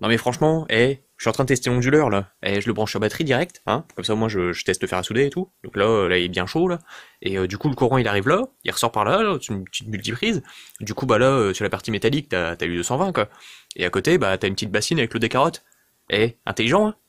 Non mais franchement, eh, je suis en train de tester l'onduleur là. et eh, je le branche sur batterie direct, hein. Comme ça moi je, teste le fer à souder et tout. Donc là, là il est bien chaud là. Et euh, du coup le courant il arrive là, il ressort par là, c'est une petite multiprise. Du coup bah là euh, sur la partie métallique t'as as eu 220 quoi. Et à côté bah t'as une petite bassine avec le des carottes. Eh, intelligent hein.